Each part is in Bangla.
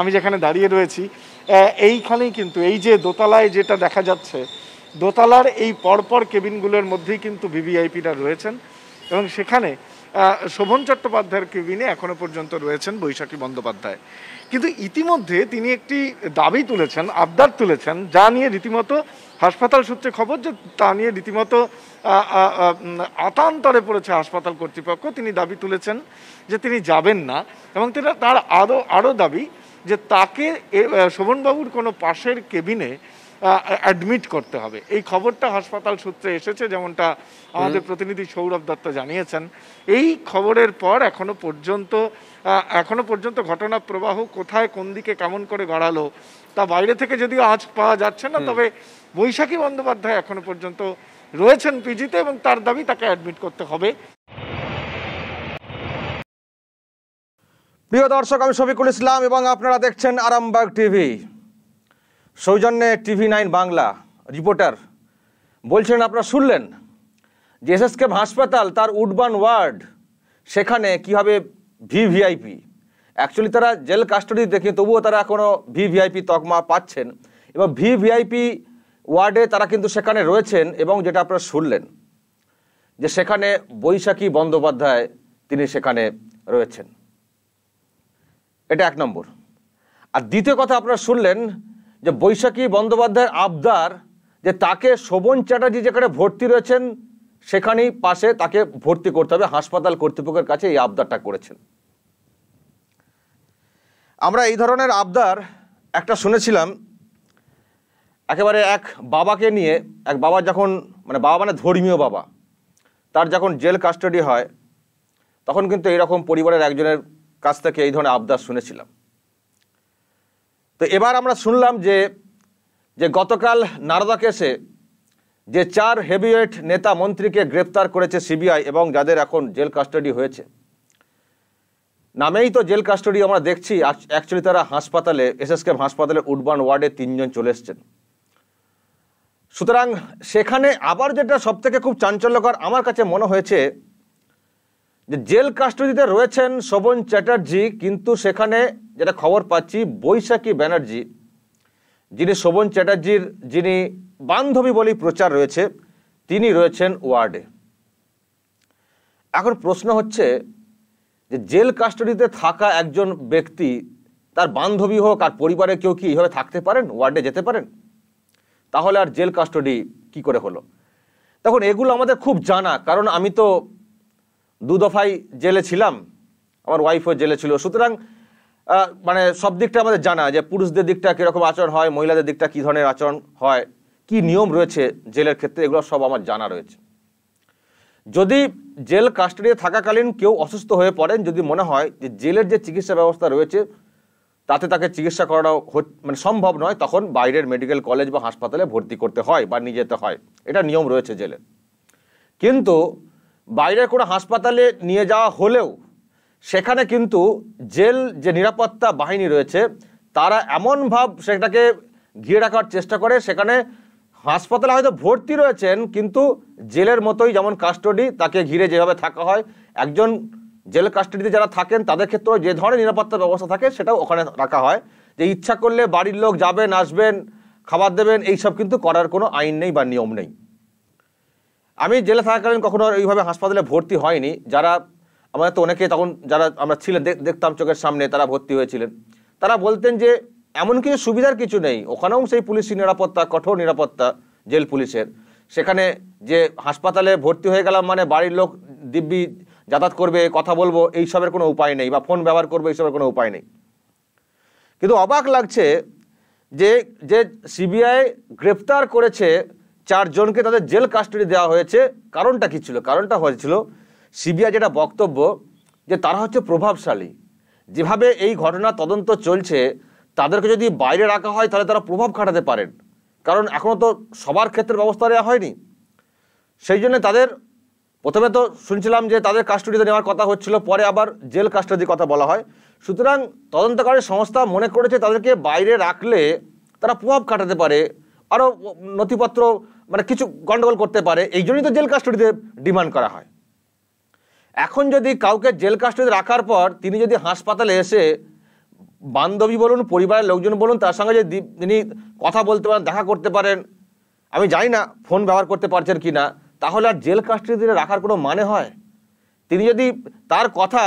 আমি যেখানে দাঁড়িয়ে রয়েছি এইখানেই কিন্তু এই যে দোতলায় যেটা দেখা যাচ্ছে দোতলার এই পরপর কেবিনগুলোর মধ্যেই কিন্তু ভিভিআইপিরা রয়েছেন এবং সেখানে শোভন চট্টোপাধ্যায়ের কেবিনে এখনও পর্যন্ত রয়েছেন বৈশাখী বন্দ্যোপাধ্যায় কিন্তু ইতিমধ্যে তিনি একটি দাবি তুলেছেন আবদার তুলেছেন যা নিয়ে রীতিমতো হাসপাতাল সূত্রে খবর যে তা নিয়ে রীতিমতো আতান্তরে পড়েছে হাসপাতাল কর্তৃপক্ষ তিনি দাবি তুলেছেন যে তিনি যাবেন না এবং তিনি তার আরও আরও দাবি যে তাকে শোভনবাবুর কোনো পাশের কেবিনে অ্যাডমিট করতে হবে এই খবরটা হাসপাতাল সূত্রে এসেছে যেমনটা আমাদের প্রতিনিধি সৌরভ দত্ত জানিয়েছেন এই খবরের পর এখনো পর্যন্ত এখনো পর্যন্ত ঘটনা প্রবাহ কোথায় কোন দিকে কেমন করে গড়ালো তা বাইরে থেকে যদিও আজ পাওয়া যাচ্ছে না তবে বৈশাখী বন্দ্যোপাধ্যায় এখনো পর্যন্ত রয়েছেন পিজিতে এবং তার দাবি তাকে অ্যাডমিট করতে হবে প্রিয় দর্শক আমি শফিকুল ইসলাম এবং আপনারা দেখছেন আরামবাগ টিভি সৌজন্যে টিভি নাইন বাংলা রিপোর্টার বলছেন আপনারা শুনলেন যে এসএসকেম হাসপাতাল তার উডবান ওয়ার্ড সেখানে কীভাবে ভিভিআইপি অ্যাকচুয়ালি তারা জেল কাস্টডিতে দেখে তবুও তারা কোনো ভিভিআইপি তকমা পাচ্ছেন এবং ভিভিআইপি ওয়ার্ডে তারা কিন্তু সেখানে রয়েছেন এবং যেটা আপনারা শুনলেন যে সেখানে বৈশাখী বন্দ্যোপাধ্যায় তিনি সেখানে রয়েছেন এটা এক নম্বর আর দ্বিতীয় কথা আপনারা শুনলেন যে বৈশাখী বন্দ্যোপাধ্যায়ের আবদার যে তাকে শোভন চ্যাটার্জি যেখানে ভর্তি রয়েছেন সেখানেই পাশে তাকে ভর্তি করতে হবে হাসপাতাল কর্তৃপক্ষের কাছে এই আবদারটা করেছেন আমরা এই ধরনের আবদার একটা শুনেছিলাম একেবারে এক বাবাকে নিয়ে এক বাবা যখন মানে বাবা মানে ধর্মীয় বাবা তার যখন জেল কাস্টাডি হয় তখন কিন্তু এরকম পরিবারের একজনের কাছ থেকে এই ধরনের আবদার শুনেছিলাম তো এবার আমরা শুনলাম যে যে গতকাল নারদা কেসে যে চার হেভিওয়েট নেতা মন্ত্রীকে গ্রেপ্তার করেছে সিবিআই এবং যাদের এখন জেল কাস্টাডি হয়েছে নামেই তো জেল কাস্টডি আমরা দেখছি অ্যাকচুয়ালি তারা হাসপাতালে এসএসকেম হাসপাতালে উডবান ওয়ার্ডে তিনজন চলে এসছেন সুতরাং সেখানে আবার যেটা সবথেকে খুব চাঞ্চল্যকর আমার কাছে মনে হয়েছে যে জেল কাস্টডিতে রয়েছেন শোভন চ্যাটার্জি কিন্তু সেখানে যেটা খবর পাচ্ছি বৈশাখী ব্যানার্জি যিনি শোভন চ্যাটার্জির যিনি বান্ধবী বলেই প্রচার রয়েছে তিনি রয়েছেন ওয়ার্ডে এখন প্রশ্ন হচ্ছে যে জেল কাস্টডিতে থাকা একজন ব্যক্তি তার বান্ধবী হোক আর পরিবারে কেউ কি এইভাবে থাকতে পারেন ওয়ার্ডে যেতে পারেন তাহলে আর জেল কাস্টডি কি করে হলো তখন এগুলো আমাদের খুব জানা কারণ আমি তো দু দফাই জেলে ছিলাম আমার ওয়াইফও জেলে ছিল সুতরাং মানে সব দিকটা আমাদের জানা যে পুরুষদের দিকটা কীরকম আচরণ হয় মহিলাদের দিকটা কী ধরনের আচরণ হয় কি নিয়ম রয়েছে জেলের ক্ষেত্রে এগুলো সব আমার জানা রয়েছে যদি জেল কাস্টাডিতে থাকাকালীন কেউ অসুস্থ হয়ে পড়েন যদি মনে হয় যে জেলের যে চিকিৎসা ব্যবস্থা রয়েছে তাতে তাকে চিকিৎসা করানো মানে সম্ভব নয় তখন বাইরের মেডিকেল কলেজ বা হাসপাতালে ভর্তি করতে হয় বা নিয়ে যেতে হয় এটা নিয়ম রয়েছে জেলের কিন্তু বাইরের কোনো হাসপাতালে নিয়ে যাওয়া হলেও সেখানে কিন্তু জেল যে নিরাপত্তা বাহিনী রয়েছে তারা এমন ভাব সেটাকে ঘিরে রাখার চেষ্টা করে সেখানে হাসপাতালে হয়তো ভর্তি রয়েছেন কিন্তু জেলের মতোই যেমন কাস্টডি তাকে ঘিরে যেভাবে থাকা হয় একজন জেল কাস্টডিতে যারা থাকেন তাদের ক্ষেত্রেও যে ধরনের নিরাপত্তা ব্যবস্থা থাকে সেটাও ওখানে রাখা হয় যে ইচ্ছা করলে বাড়ির লোক যাবেন আসবেন খাবার দেবেন এইসব কিন্তু করার কোনো আইন নেই বা নিয়ম নেই আমি জেলে থাকাকালীন কখনো এইভাবে হাসপাতালে ভর্তি হয়নি যারা আমাদের তো অনেকে তখন যারা আমরা ছিলেন দেখতাম চোখের সামনে তারা ভর্তি হয়েছিলেন তারা বলতেন যে এমন কিছু সুবিধার কিছু নেই ওখানেও সেই পুলিশি নিরাপত্তা কঠোর নিরাপত্তা জেল পুলিশের সেখানে যে হাসপাতালে ভর্তি হয়ে গেলাম মানে বাড়ির লোক দিব্যি যাতায়াত করবে কথা বলবো এইসবের কোনো উপায় নেই বা ফোন ব্যবহার করবে এইসবের কোনো উপায় নেই কিন্তু অবাক লাগছে যে যে সিবিআই গ্রেপ্তার করেছে চারজনকে তাদের জেল কাস্টডি দেওয়া হয়েছে কারণটা কি ছিল কারণটা হয়েছিল সিবিআই যেটা বক্তব্য যে তারা হচ্ছে প্রভাবশালী যেভাবে এই ঘটনা তদন্ত চলছে তাদেরকে যদি বাইরে রাখা হয় তাহলে তারা প্রভাব খাটাতে পারেন কারণ এখনও তো সবার ক্ষেত্রে ব্যবস্থা নেওয়া হয়নি সেই জন্য তাদের প্রথমে তো শুনছিলাম যে তাদের কাস্টডিতে নেওয়ার কথা হচ্ছিল পরে আবার জেল কাস্টডির কথা বলা হয় সুতরাং তদন্তকারী সংস্থা মনে করেছে তাদেরকে বাইরে রাখলে তারা প্রভাব কাটাতে পারে আরও নথিপত্র মানে কিছু গণ্ডগোল করতে পারে এই জন্যই তো জেল কাস্টডিতে ডিমান্ড করা হয় এখন যদি কাউকে জেল কাস্টডিতে রাখার পর তিনি যদি হাসপাতালে এসে বান্ধবী বলুন পরিবারের লোকজন বলুন তার সঙ্গে যদি তিনি কথা বলতে পারেন দেখা করতে পারেন আমি জানি না ফোন ব্যবহার করতে পারছেন কি না তাহলে আর জেল কাস্টডিতে রাখার কোনো মানে হয় তিনি যদি তার কথা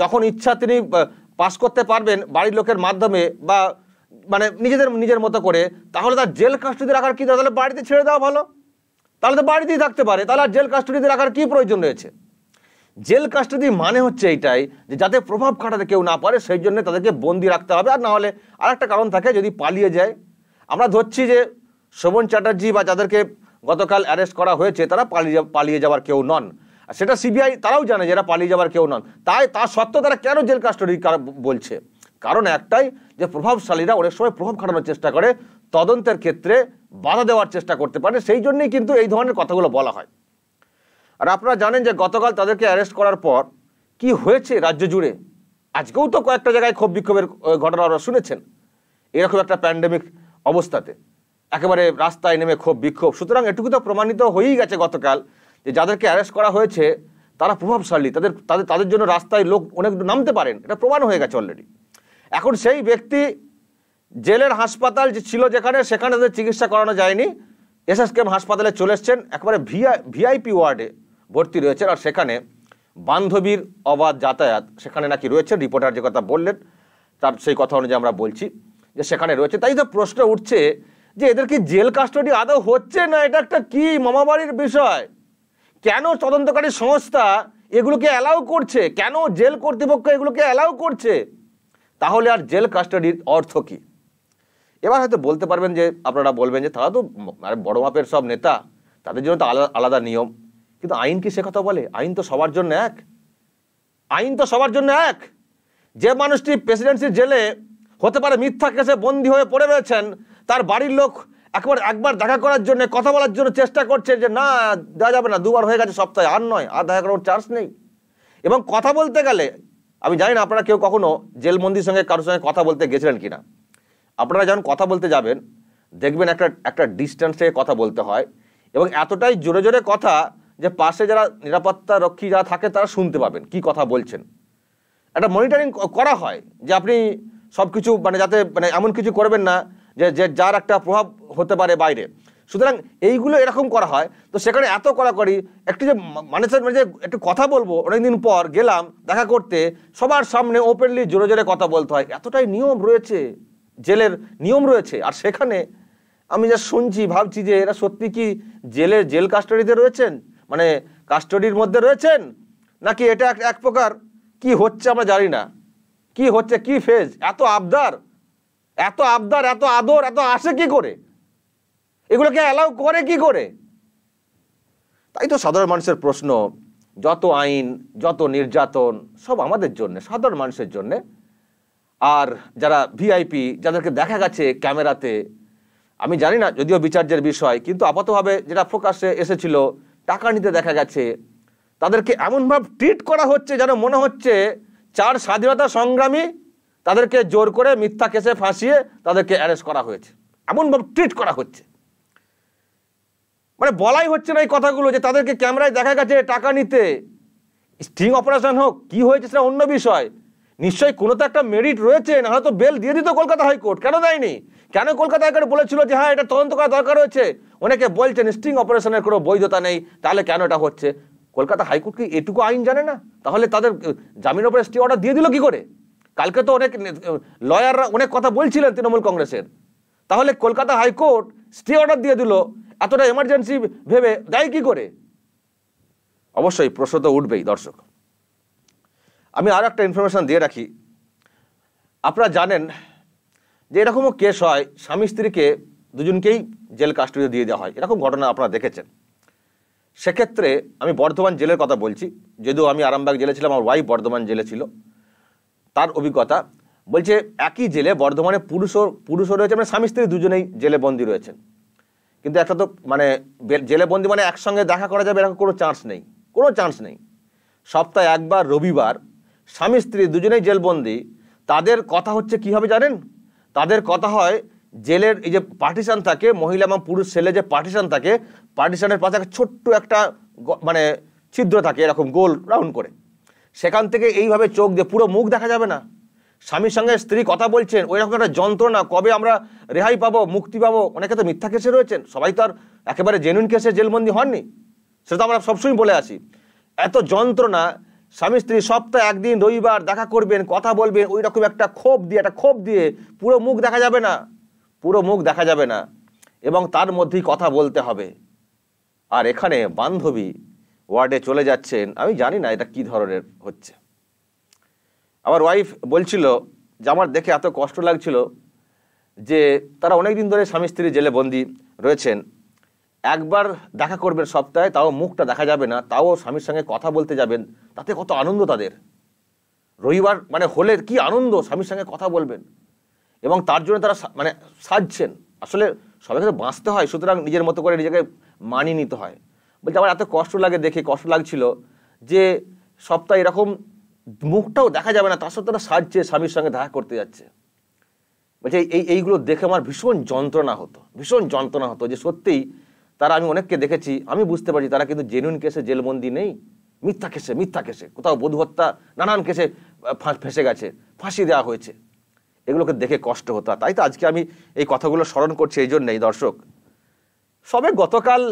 যখন ইচ্ছা তিনি পাস করতে পারবেন বাড়ির লোকের মাধ্যমে বা মানে নিজেদের নিজের মতো করে তাহলে তার জেল কাস্টডিতে রাখার কি তাহলে বাড়িতে ছেড়ে দেওয়া ভালো তাহলে তো বাড়িতেই থাকতে পারে তাহলে আর জেল কাস্টডিতে রাখার কী প্রয়োজন রয়েছে জেল কাস্টডি মানে হচ্ছে এইটাই যে যাতে প্রভাব খাটাতে কেউ না পারে সেই জন্য তাদেরকে বন্দি রাখতে হবে আর নাহলে আর একটা কারণ থাকে যদি পালিয়ে যায় আমরা ধরছি যে শোভন চ্যাটার্জি বা যাদেরকে গতকাল অ্যারেস্ট করা হয়েছে তারা পালিয়ে পালিয়ে যাওয়ার কেউ নন সেটা সিবিআই তারাও জানে যে এরা পালিয়ে যাওয়ার কেউ নন তাই তা সত্ত্বেও তারা কেন জেল কাস্টডি বলছে কারণ একটাই যে প্রভাবশালীরা অনেক সময় প্রভাব খাটানোর চেষ্টা করে তদন্তের ক্ষেত্রে বাধা দেওয়ার চেষ্টা করতে পারে সেই জন্যই কিন্তু এই ধরনের কথাগুলো বলা হয় আর আপনারা জানেন যে গতকাল তাদেরকে অ্যারেস্ট করার পর কি হয়েছে রাজ্য জুড়ে আজকেও তো কয়েকটা জায়গায় ক্ষোভ বিক্ষোভের ঘটনা আপনারা শুনেছেন এরকম একটা প্যান্ডেমিক অবস্থাতে একেবারে রাস্তায় নেমে ক্ষোভ বিক্ষোভ সুতরাং এটুকু তো প্রমাণিত হয়েই গেছে গতকাল যে যাদেরকে অ্যারেস্ট করা হয়েছে তারা প্রভাবশালী তাদের তাদের তাদের জন্য রাস্তায় লোক অনেক নামতে পারেন এটা প্রমাণ হয়ে গেছে অলরেডি এখন সেই ব্যক্তি জেলের হাসপাতাল যে ছিল যেখানে সেখানে তাদের চিকিৎসা করানো যায়নি এস এস কেম হাসপাতালে চলে এসছেন একেবারে ভিআই ভিআইপি ওয়ার্ডে ভর্তি রয়েছেন আর সেখানে বান্ধবীর অবাধ যাতায়াত সেখানে নাকি রয়েছে রিপোর্টার যে কথা বললেন তার সেই কথা অনুযায়ী আমরা বলছি যে সেখানে রয়েছে তাই তো প্রশ্ন উঠছে যে এদের কি জেল কাস্টডি আদৌ হচ্ছে না এটা একটা কি মামাবাড়ির বিষয় কেন তদন্তকারী সংস্থা এগুলোকে অ্যালাউ করছে কেন জেল কর্তৃপক্ষ এগুলোকে অ্যালাউ করছে তাহলে আর জেল কাস্টাডির অর্থ কী এবার হয়তো বলতে পারবেন যে আপনারা বলবেন যে তারা তো আরে বড় মাপের সব নেতা তাদের জন্য তো আলাদা আলাদা নিয়ম কিন্তু আইন কি সে কথা বলে আইন তো সবার জন্য এক আইন তো সবার জন্য এক যে মানুষটি প্রেসিডেন্সির জেলে হতে পারে মিথ্যা কেসে বন্দী হয়ে পড়ে রয়েছেন তার বাড়ির লোক একবার একবার দেখা করার জন্য কথা বলার জন্য চেষ্টা করছে যে না দেওয়া যাবে না দুবার হয়ে গেছে সপ্তাহে আর নয় আর দেখা করার চার্জ নেই এবং কথা বলতে গেলে আমি জানি না আপনারা কেউ কখনো জেলবন্দির সঙ্গে কারোর সঙ্গে কথা বলতে গেছিলেন কিনা আপনারা যখন কথা বলতে যাবেন দেখবেন একটা একটা ডিস্টেন্স থেকে কথা বলতে হয় এবং এতটাই জোরে জোরে কথা যে পাশে যারা নিরাপত্তা রক্ষী যারা থাকে তারা শুনতে পাবেন কি কথা বলছেন একটা মনিটরিং করা হয় যে আপনি সব কিছু মানে যাতে মানে এমন কিছু করবেন না যে যার একটা প্রভাব হতে পারে বাইরে সুতরাং এইগুলো এরকম করা হয় তো সেখানে এত করি একটু যে মানুষের মানে যে একটু কথা বলবো অনেকদিন পর গেলাম দেখা করতে সবার সামনে ওপেনলি জোরে জোরে কথা বলতে হয় এতটাই নিয়ম রয়েছে জেলের নিয়ম রয়েছে আর সেখানে আমি যা শুনছি ভাবছি যে এরা সত্যি কি জেলের জেল কাস্টডিতে রয়েছেন মানে কাস্টডির মধ্যে রয়েছেন নাকি এটা এক প্রকার কি হচ্ছে আমরা জানি না কি হচ্ছে কি ফেজ এত আবদার এত আবদার এত আদর এত আসে কি করে এগুলোকে অ্যালাউ করে কি করে তাই তো সাধারণ মানুষের প্রশ্ন যত আইন যত নির্যাতন সব আমাদের জন্য সাধারণ মানুষের জন্য আর যারা ভিআইপি যাদেরকে দেখা গেছে ক্যামেরাতে আমি জানি না যদিও বিচার্যের বিষয় কিন্তু আপাতভাবে যেটা ফোকাসে এসেছিল টাকা নিতে দেখা গেছে তাদেরকে এমনভাবে ট্রিট করা হচ্ছে যেন মনে হচ্ছে চার স্বাধীনতা সংগ্রামী তাদেরকে জোর করে মিথ্যা কেসে ফাঁসিয়ে তাদেরকে অ্যারেস্ট করা হয়েছে এমনভাবে ট্রিট করা হচ্ছে মানে বলাই হচ্ছে না এই কথাগুলো যে তাদেরকে ক্যামেরায় দেখা গেছে টাকা নিতে স্ট্রিং অপারেশন হোক কি হয়েছে সেটা অন্য বিষয় নিশ্চয়ই কোনো তো একটা মেরিট রয়েছে না হয়তো বেল দিয়ে দিত কলকাতা হাইকোর্ট কেন দেয়নি কেন কলকাতা হাইকোর্ট বলেছিল যে হ্যাঁ এটা তদন্ত করা দরকার রয়েছে অনেকে বলছেন স্ট্রিং অপারেশনের কোনো বৈধতা নেই তাহলে কেন এটা হচ্ছে কলকাতা হাইকোর্ট কি এটুকু আইন জানে না তাহলে তাদের জামিনের উপরে স্টি অর্ডার দিয়ে দিল কি করে কালকে তো অনেক লয়াররা অনেক কথা বলছিলেন তৃণমূল কংগ্রেসের তাহলে কলকাতা হাইকোর্ট স্টে অর্ডার দিয়ে দিল এতটা এমার্জেন্সি ভেবে দেয় কি করে অবশ্যই প্রশ্ন তো উঠবেই দর্শক আমি আরও একটা ইনফরমেশান দিয়ে রাখি আপনারা জানেন যে এরকমও কেস হয় স্বামী স্ত্রীকে দুজনকেই জেল কাস্টডিতে দিয়ে দেওয়া হয় এরকম ঘটনা আপনারা দেখেছেন সেক্ষেত্রে আমি বর্ধমান জেলের কথা বলছি যদিও আমি আরামবাগ জেলে ছিলাম আমার ওয়াইফ বর্ধমান জেলে ছিল তার অভিজ্ঞতা বলছে একই জেলে বর্ধমানে পুরুষও পুরুষও রয়েছে মানে স্বামী স্ত্রী দুজনেই জেলে বন্দি রয়েছেন কিন্তু একটা তো মানে জেলে বন্দি মানে একসঙ্গে দেখা করা যাবে এরকম কোনো চান্স নেই কোনো চান্স নেই সপ্তাহে একবার রবিবার স্বামী স্ত্রী দুজনেই জেলবন্দি তাদের কথা হচ্ছে কি হবে জানেন তাদের কথা হয় জেলের এই যে পার্টিশান থাকে মহিলা এবং পুরুষ ছেলে যে পার্টিশান থাকে পার্টিশানের পাশে একটা ছোট্ট একটা মানে ছিদ্র থাকে এরকম গোল রাউন্ড করে সেখান থেকে এইভাবে চোখ দিয়ে পুরো মুখ দেখা যাবে না স্বামীর সঙ্গে স্ত্রী কথা বলছেন ওই রকম একটা যন্ত্রণা কবে আমরা রেহাই পাবো মুক্তি পাবো অনেকে তো মিথ্যা কেসে রয়েছেন সবাই তো আর একেবারে জেনুইন কেসে জেলবন্দি হননি সেটা তো আমরা সবসময় বলে আসি এত যন্ত্রণা স্বামী স্ত্রী সপ্তাহে একদিন রবিবার দেখা করবেন কথা বলবেন ওই রকম একটা ক্ষোভ দিয়ে একটা ক্ষোভ দিয়ে পুরো মুখ দেখা যাবে না পুরো মুখ দেখা যাবে না এবং তার মধ্যেই কথা বলতে হবে আর এখানে বান্ধবী ওয়ার্ডে চলে যাচ্ছেন আমি জানি না এটা কি ধরনের হচ্ছে আমার ওয়াইফ বলছিল যে আমার দেখে এত কষ্ট লাগছিল যে তারা অনেক দিন ধরে স্বামী স্ত্রী জেলে বন্দি রয়েছেন একবার দেখা করবেন সপ্তাহে তাও মুখটা দেখা যাবে না তাও স্বামীর সঙ্গে কথা বলতে যাবেন তাতে কত আনন্দ তাদের রবিবার মানে হলে কি আনন্দ স্বামীর সঙ্গে কথা বলবেন এবং তার জন্য তারা মানে সাজছেন আসলে সবাইকে তো বাঁচতে হয় সুতরাং নিজের মতো করে নিজেকে মানিয়ে নিতে হয় বলতে আমার এত কষ্ট লাগে দেখে কষ্ট লাগছিল যে সপ্তাহে এরকম মুখটাও দেখা যাবে না তার সত্ত্বেও তারা সাজছে স্বামীর সঙ্গে দেখা করতে যাচ্ছে বলছে এই এইগুলো দেখে আমার ভীষণ যন্ত্রণা হতো ভীষণ যন্ত্রণা হতো যে সত্যিই তারা আমি অনেককে দেখেছি আমি বুঝতে পারছি তারা কিন্তু জেনুইন কেসে জেলবন্দি নেই মিথ্যা কেসে মিথ্যা কেসে কোথাও বধু হত্যা নানান কেসে ফেঁসে গেছে ফাঁসি দেওয়া হয়েছে এগুলোকে দেখে কষ্ট হতো তাই তো আজকে আমি এই কথাগুলো স্মরণ করছি এই জন্যেই দর্শক সবে গতকাল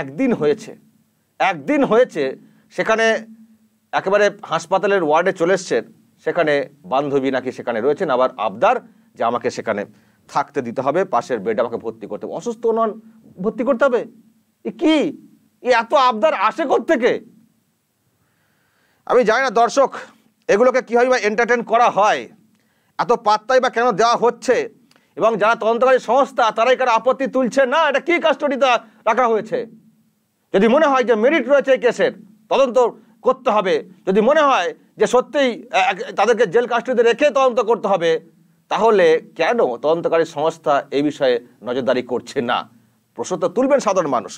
একদিন হয়েছে একদিন হয়েছে সেখানে একেবারে হাসপাতালের ওয়ার্ডে চলে এসছেন সেখানে বান্ধবী নাকি সেখানে রয়েছেন আবার আবদার যে আমাকে সেখানে থাকতে দিতে হবে পাশের বেড আমাকে ভর্তি করতে হবে অসুস্থ নন ভর্তি করতে হবে এ কি এ এত আবদার আসে থেকে আমি জানি না দর্শক এগুলোকে কীভাবে বা এন্টারটেন করা হয় এত পাত্তাই বা কেন দেওয়া হচ্ছে এবং যারা তদন্তকারী সংস্থা তারাই কারো আপত্তি তুলছে না এটা কী কাস্টডিতে রাখা হয়েছে যদি মনে হয় যে মেরিট রয়েছে এই কেসের তদন্ত করতে হবে যদি মনে হয় যে সত্যিই তাদেরকে জেল কাস্টিতে রেখে তদন্ত করতে হবে তাহলে কেন তদন্তকারী সংস্থা এই বিষয়ে নজরদারি করছে না প্রশ্ন তো তুলবেন সাধারণ মানুষ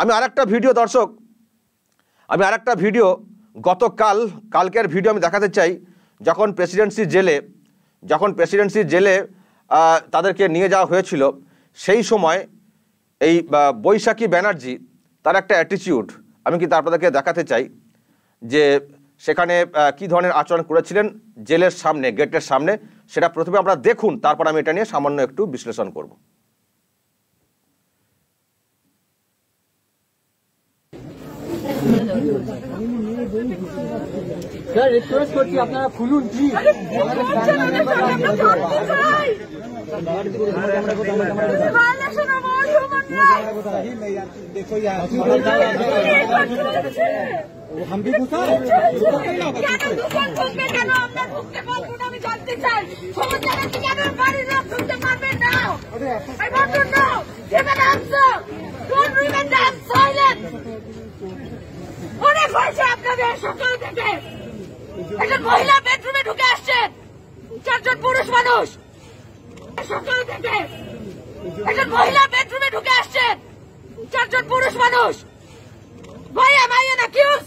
আমি আরেকটা ভিডিও দর্শক আমি আরেকটা ভিডিও গতকাল কালকের ভিডিও আমি দেখাতে চাই যখন প্রেসিডেন্সি জেলে যখন প্রেসিডেন্সি জেলে তাদেরকে নিয়ে যাওয়া হয়েছিল সেই সময় এই বৈশাখী ব্যানার্জি তার একটা অ্যাটিচিউড আমি কিন্তু আপনাদেরকে দেখাতে চাই যে সেখানে কি ধরনের আচরণ করেছিলেন জেলের সামনে গেটের সামনে সেটা প্রথমে আমরা দেখুন তারপর আমি এটা নিয়ে সামান্য একটু বিশ্লেষণ করব দেখো हम भी घुसा অনেক হয়েছে আপনাদের সকল থেকে মহিলা বেডরুমে ঢুকে আসছেন চারজন পুরুষ মানুষ সকল থেকে একজন মহিলা বেডরুমে ঢুকে আসছেন চারজন পুরুষ মানুষ ভাই আমায় না কিউস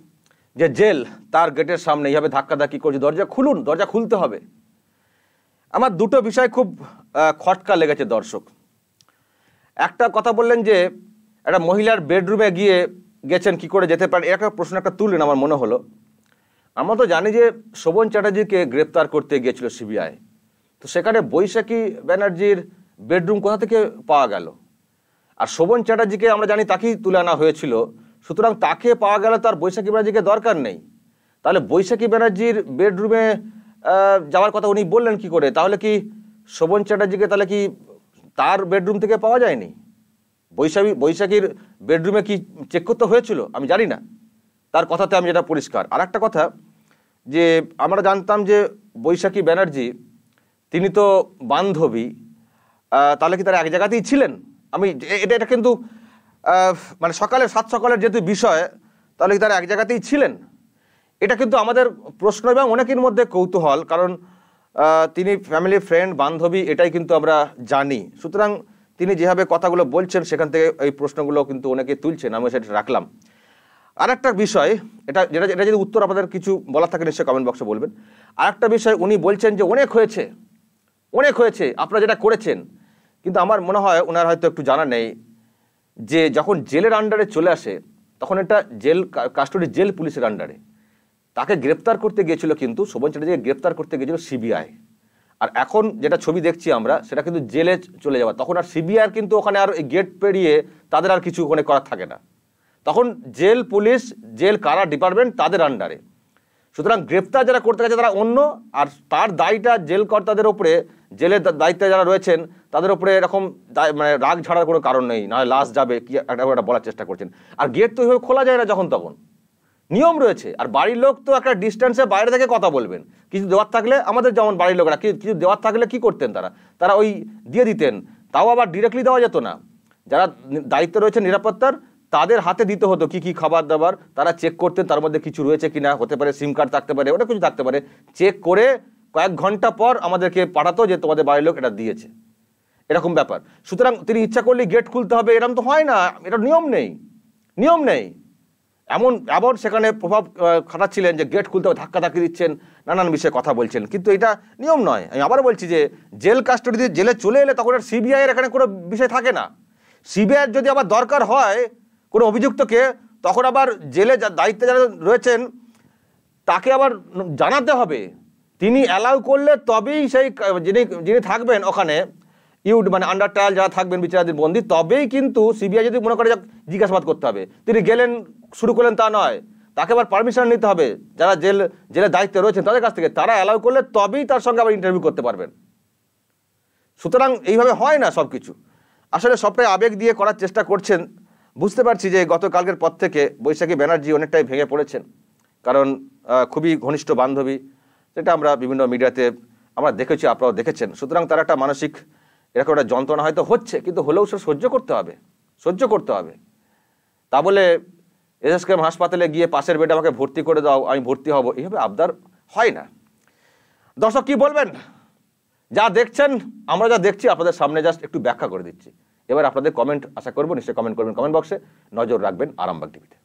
যে জেল তার গেটের সামনে এইভাবে ধাক্কাধাক্কি করছে দরজা খুলুন দরজা খুলতে হবে আমার দুটো বিষয় খুব খটকা লেগেছে দর্শক একটা কথা বললেন যে একটা মহিলার বেডরুমে গিয়ে গেছেন কি করে যেতে পারেন একটা প্রশ্ন একটা তুললেন আমার মনে হলো আমরা তো জানি যে শোভন চ্যাটার্জিকে গ্রেপ্তার করতে গিয়েছিল সিবিআই তো সেখানে বৈশাখী ব্যানার্জির বেডরুম কোথা থেকে পাওয়া গেল আর শোভন চ্যাটার্জিকে আমরা জানি তাকেই তুলে আনা হয়েছিল সুতরাং তাকে পাওয়া গেলে তার বৈশাখী ব্যানার্জিকে দরকার নেই তাহলে বৈশাখী ব্যানার্জির বেডরুমে যাওয়ার কথা উনি বললেন কি করে তাহলে কি শোভন চ্যাটার্জিকে তাহলে কি তার বেডরুম থেকে পাওয়া যায়নি বৈশাখী বৈশাখীর বেডরুমে কি চেক করতে হয়েছিল আমি জানি না তার কথাতে আমি যেটা পরিষ্কার আর একটা কথা যে আমরা জানতাম যে বৈশাখী ব্যানার্জি তিনি তো বান্ধবী তাহলে কি তারা এক জায়গাতেই ছিলেন আমি এটা এটা কিন্তু মানে সকালে সাত সকালের যেহেতু বিষয় তাহলে তারা এক জায়গাতেই ছিলেন এটা কিন্তু আমাদের প্রশ্ন এবং অনেকের মধ্যে কৌতূহল কারণ তিনি ফ্যামিলি ফ্রেন্ড বান্ধবী এটাই কিন্তু আমরা জানি সুতরাং তিনি যেভাবে কথাগুলো বলছেন সেখান থেকে এই প্রশ্নগুলো কিন্তু অনেকে তুলছেন আমি সেটা রাখলাম আর একটা বিষয় এটা যেটা এটা যদি উত্তর আপনাদের কিছু বলা থাকে নিশ্চয়ই কমেন্ট বক্সে বলবেন আর একটা বিষয় উনি বলছেন যে অনেক হয়েছে অনেক হয়েছে আপনারা যেটা করেছেন কিন্তু আমার মনে হয় ওনার হয়তো একটু জানা নেই যে যখন জেলের আন্ডারে চলে আসে তখন এটা জেল কাস্টডি জেল পুলিশের আন্ডারে তাকে গ্রেপ্তার করতে গিয়েছিল কিন্তু শোভন চ্যাটার্জিকে গ্রেপ্তার করতে গিয়েছিল সিবিআই আর এখন যেটা ছবি দেখছি আমরা সেটা কিন্তু জেলে চলে যাওয়া তখন আর সিবিআই কিন্তু ওখানে আর গেট পেরিয়ে তাদের আর কিছু ওখানে করার থাকে না তখন জেল পুলিশ জেল কারা ডিপার্টমেন্ট তাদের আন্ডারে সুতরাং গ্রেপ্তার যারা করতে গেছে তারা অন্য আর তার দায়টা জেল কর্তাদের ওপরে জেলের দায়িত্বে যারা রয়েছেন তাদের ওপরে এরকম মানে রাগ ঝাড়ার কোনো কারণ নেই নয় লাশ যাবে কি একটা একটা বলার চেষ্টা করছেন আর গেট তো ওইভাবে খোলা যায় না যখন তখন নিয়ম রয়েছে আর বাড়ির লোক তো একটা ডিস্টেন্সে বাইরে থেকে কথা বলবেন কিছু দেওয়ার থাকলে আমাদের যেমন বাড়ির লোকরা কিছু দেওয়ার থাকলে কি করতেন তারা তারা ওই দিয়ে দিতেন তাও আবার ডিরেক্টলি দেওয়া যেত না যারা দায়িত্ব রয়েছে নিরাপত্তার তাদের হাতে দিতে হতো কি কি খাবার দাবার তারা চেক করতেন তার মধ্যে কিছু রয়েছে কি না হতে পারে সিম কার্ড থাকতে পারে অনেক কিছু থাকতে পারে চেক করে কয়েক ঘন্টা পর আমাদেরকে পাঠাতো যে তোমাদের বাড়ির লোক এটা দিয়েছে এরকম ব্যাপার সুতরাং তিনি ইচ্ছা করলে গেট খুলতে হবে এরকম তো হয় না এটা নিয়ম নেই নিয়ম নেই এমন এমন সেখানে প্রভাব খাটাচ্ছিলেন যে গেট খুলতে ধাক্কা ধাক্কি দিচ্ছেন নানান বিষয়ে কথা বলছেন কিন্তু এটা নিয়ম নয় আমি আবার বলছি যে জেল কাস্টডিতে জেলে চলে এলে তখন আর সিবিআইয়ের এখানে কোনো বিষয় থাকে না সিবিআইয়ের যদি আবার দরকার হয় কোনো অভিযুক্তকে তখন আবার জেলে যা দায়িত্বে যারা রয়েছেন তাকে আবার জানাতে হবে তিনি অ্যালাউ করলে তবেই সেই যিনি যিনি থাকবেন ওখানে ইউড মানে আন্ডার ট্রায়াল যারা থাকবেন বিচারাধীন বন্দি তবেই কিন্তু সিবিআই যদি মনে করে জিজ্ঞাসাবাদ করতে হবে তিনি গেলেন শুরু করলেন তা নয় তাকে আবার পারমিশন নিতে হবে যারা জেল জেলে দায়িত্বে রয়েছেন তাদের কাছ থেকে তারা অ্যালাউ করলে তবেই তার সঙ্গে আবার ইন্টারভিউ করতে পারবেন সুতরাং এইভাবে হয় না সব কিছু আসলে সবটাই আবেগ দিয়ে করার চেষ্টা করছেন বুঝতে পারছি যে গতকালকের পর থেকে বৈশাখী ব্যানার্জি অনেকটাই ভেঙে পড়েছেন কারণ খুবই ঘনিষ্ঠ বান্ধবী সেটা আমরা বিভিন্ন মিডিয়াতে আমরা দেখেছি আপনারাও দেখেছেন সুতরাং তার একটা মানসিক এরকম একটা যন্ত্রণা হয়তো হচ্ছে কিন্তু হলেও সে সহ্য করতে হবে সহ্য করতে হবে তা বলে এসএসকেম হাসপাতালে গিয়ে পাশের বেডে আমাকে ভর্তি করে দাও আমি ভর্তি হব এইভাবে আবদার হয় না দর্শক কি বলবেন যা দেখছেন আমরা যা দেখছি আপনাদের সামনে জাস্ট একটু ব্যাখ্যা করে দিচ্ছি এবার আপনাদের কমেন্ট আশা করবো নিশ্চয়ই কমেন্ট করবেন কমেন্ট বক্সে নজর রাখবেন আরামবাগ টিভিতে